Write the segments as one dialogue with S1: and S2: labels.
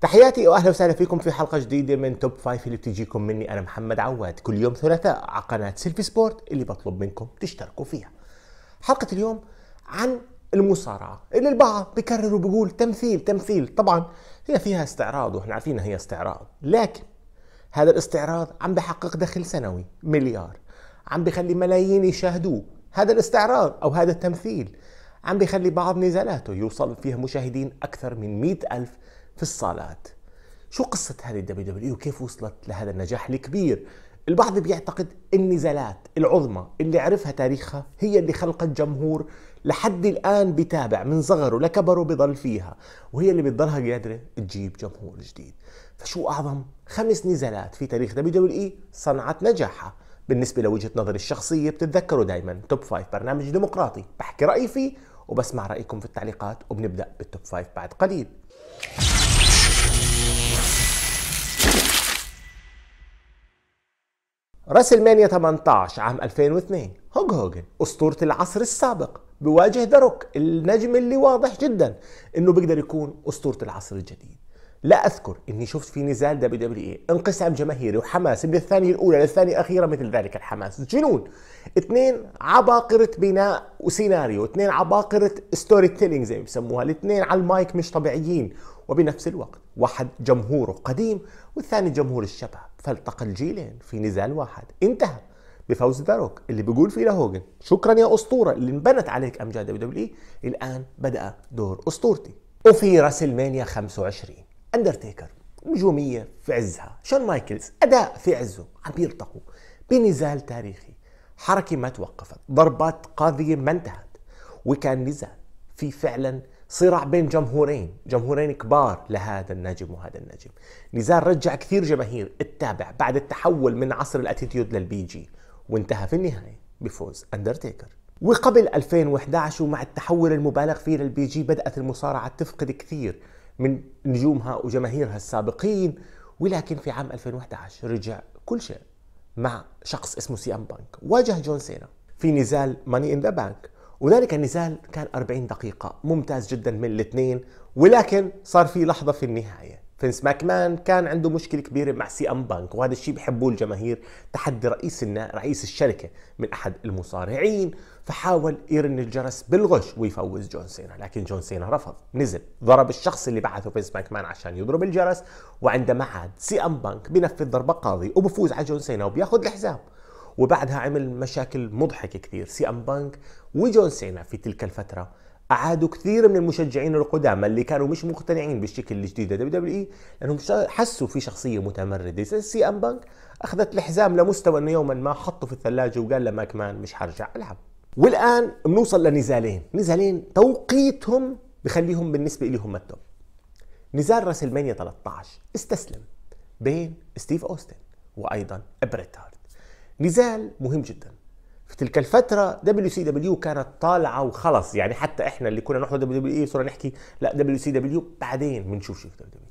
S1: تحياتي واهلا وسهلا فيكم في حلقه جديده من توب فايف اللي بتجيكم مني انا محمد عواد كل يوم ثلاثاء على قناه سيلفي سبورت اللي بطلب منكم تشتركوا فيها. حلقه اليوم عن المصارعه اللي البعض بكرر وبقول تمثيل تمثيل طبعا هي فيها استعراض واحنا عارفين هي استعراض لكن هذا الاستعراض عم بحقق دخل سنوي مليار عم بخلي ملايين يشاهدوه هذا الاستعراض او هذا التمثيل عم بخلي بعض نزالاته يوصل فيها مشاهدين اكثر من مئة ألف في الصالات شو قصة هذه الدبليو دبليو وكيف وصلت لهذا النجاح الكبير البعض بيعتقد النزالات العظمى اللي عرفها تاريخها هي اللي خلقت جمهور لحد الآن بتابع من صغره لكبره بضل فيها وهي اللي بتضلها قادرة تجيب جمهور جديد فشو أعظم خمس نزالات في تاريخ دبليو دبليو صنعت نجاحها بالنسبة لوجهة نظري الشخصية بتتذكروا دايما توب فايف برنامج ديمقراطي بحكي رأيي فيه وبسمع رأيكم في التعليقات وبنبدأ بالتوب فايف بعد قليل راس المانيا 18 عام 2002 هوج هوجن اسطوره العصر السابق بواجه دروك النجم اللي واضح جدا انه بيقدر يكون اسطوره العصر الجديد لا اذكر اني شفت في نزال دبليو دبليو اي انقسام جماهيري وحماس من الثانيه الاولى للثانيه الاخيره مثل ذلك الحماس جنون اثنين عباقره بناء وسيناريو اثنين عباقره ستوري تيلينج زي ما بسموها الاثنين على المايك مش طبيعيين وبنفس الوقت واحد جمهوره قديم والثاني جمهور الشباب فالتقى الجيلين في نزال واحد انتهى بفوز داروك اللي بيقول فيه لهوجن شكرا يا اسطوره اللي انبنت عليك امجاد دبليو دبليو اي الان بدا دور اسطورتي وفي راسلمانيا 25 اندرتيكر نجوميه في عزها شون مايكلز اداء في عزه عم يلتقوا بنزال تاريخي حركه ما توقفت ضربات قاضيه ما انتهت وكان نزال في فعلا صراع بين جمهورين جمهورين كبار لهذا النجم وهذا النجم نزار رجع كثير جماهير التابع بعد التحول من عصر الاتيتيود للبي جي وانتهى في النهاية بفوز أندرتيكر وقبل 2011 ومع التحول المبالغ فيه للبي جي بدأت المصارعة تفقد كثير من نجومها وجماهيرها السابقين ولكن في عام 2011 رجع كل شيء مع شخص اسمه سي ام بانك واجه جون سينا في نزال ماني ان ذا بانك وذلك النزال كان 40 دقيقة ممتاز جدا من الاثنين ولكن صار في لحظة في النهاية فينس ماكمان كان عنده مشكلة كبيرة مع سي ام بانك وهذا الشيء بحبوه الجماهير تحدي رئيس رئيس الشركة من أحد المصارعين فحاول يرن الجرس بالغش ويفوز جون سينا لكن جون سينا رفض نزل ضرب الشخص اللي بعثه فينس ماكمان عشان يضرب الجرس وعندما عاد سي ام بانك بنفذ ضربة قاضي وبفوز على جون سينا وبياخذ الحزام وبعدها عمل مشاكل مضحكة كثير سي أم بانك وجون سينا في تلك الفترة أعادوا كثير من المشجعين القدامى اللي كانوا مش مقتنعين بالشكل الجديد دبليو دبليو إي لأنهم حسوا في شخصية متمردة سي أم بانك أخذت الحزام لمستوى أنه يوما ما حطه في الثلاجة وقال لما كمان مش حرجع ألعب والآن بنوصل لنزالين نزالين توقيتهم بخليهم بالنسبة لهم التوب نزال راسلمانيا 13 استسلم بين ستيف أوستن وأيضا بريت هارت نزال مهم جدا في تلك الفترة دبليو سي دبليو كانت طالعة وخلص يعني حتى احنا اللي كنا نحضر دبليو دبليو اي صرنا نحكي لا دبليو سي دبليو بعدين بنشوف شو دبليو دبليو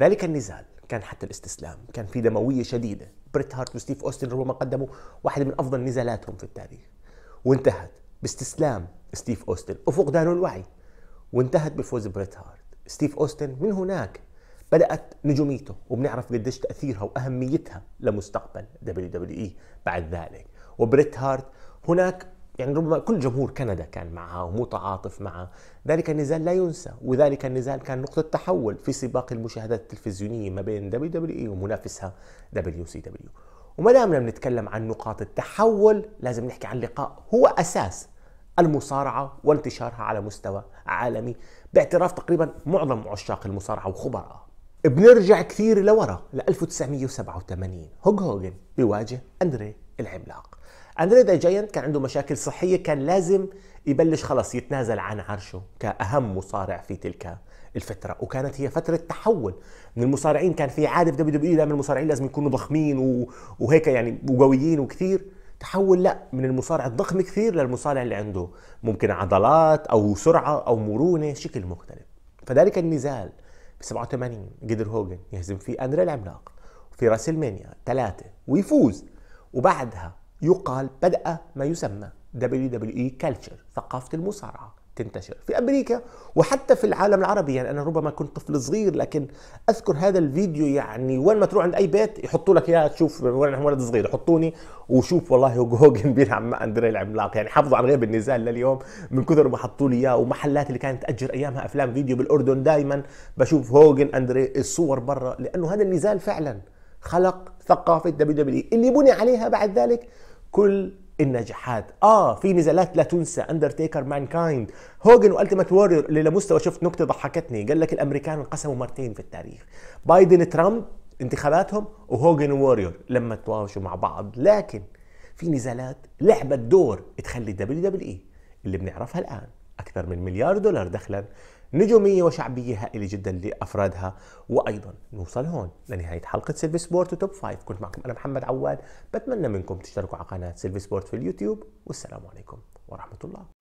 S1: ذلك النزال كان حتى الاستسلام كان في دموية شديدة بريت هارت وستيف اوستن ربما قدموا واحدة من افضل نزالاتهم في التاريخ وانتهت باستسلام ستيف اوستن وفقدانه الوعي وانتهت بفوز بريت هارت ستيف اوستن من هناك بدأت نجوميته وبنعرف قديش تأثيرها وأهميتها لمستقبل دبليو دبليو إي بعد ذلك وبريت هارت هناك يعني ربما كل جمهور كندا كان معها ومتعاطف معها ذلك النزال لا ينسى وذلك النزال كان نقطة تحول في سباق المشاهدات التلفزيونية ما بين دبليو دبليو إي ومنافسها دبليو سي دبليو وما دامنا بنتكلم عن نقاط التحول لازم نحكي عن لقاء هو أساس المصارعة وانتشارها على مستوى عالمي باعتراف تقريبا معظم عشاق المصارعة وخبراء بنرجع كثير لورا ل 1987 هوج هوجن بيواجه اندري العملاق اندري ذا جاينت كان عنده مشاكل صحيه كان لازم يبلش خلص يتنازل عن عرشه كاهم مصارع في تلك الفترة وكانت هي فترة تحول من المصارعين كان في عادة في دبليو دائما المصارعين لازم يكونوا ضخمين و... وهيك يعني وقويين وكثير تحول لا من المصارع الضخم كثير للمصارع اللي عنده ممكن عضلات او سرعة او مرونة شكل مختلف فذلك النزال ب 87 قدر هوجن يهزم فيه اندري العملاق في راسلمانيا 3 ويفوز وبعدها يقال بدأ ما يسمى دبليو دبليو اي كلتشر ثقافة المصارعة تنتشر في امريكا وحتى في العالم العربي يعني انا ربما كنت طفل صغير لكن اذكر هذا الفيديو يعني وين ما تروح عند اي بيت يحطوا لك اياه تشوف وانا ولد صغير يحطوني وشوف والله هوجن بيلعب مع اندري العملاق يعني حافظوا عن غياب النزال لليوم من كثر ما حطوا لي اياه ومحلات اللي كانت تاجر ايامها افلام فيديو بالاردن دائما بشوف هوجن اندري الصور برا لانه هذا النزال فعلا خلق ثقافه دبليو دبليو e. اللي بني عليها بعد ذلك كل النجاحات اه في نزالات لا تنسى اندرتيكر مان كايند هوجن والتيمت وورير اللي لمستوى شفت نكته ضحكتني قال لك الامريكان انقسموا مرتين في التاريخ بايدن ترامب انتخاباتهم وهوجن وورير لما تواوشوا مع بعض لكن في نزالات لعبت دور تخلي دبليو دبليو اي اللي بنعرفها الان اكثر من مليار دولار دخلا نجوميه وشعبيه هائله جدا لافرادها وايضا نوصل هون لنهايه حلقه سيلفي سبورت وتوب 5 كنت معكم انا محمد عواد بتمنى منكم تشتركوا على قناه سيلفي سبورت في اليوتيوب والسلام عليكم ورحمه الله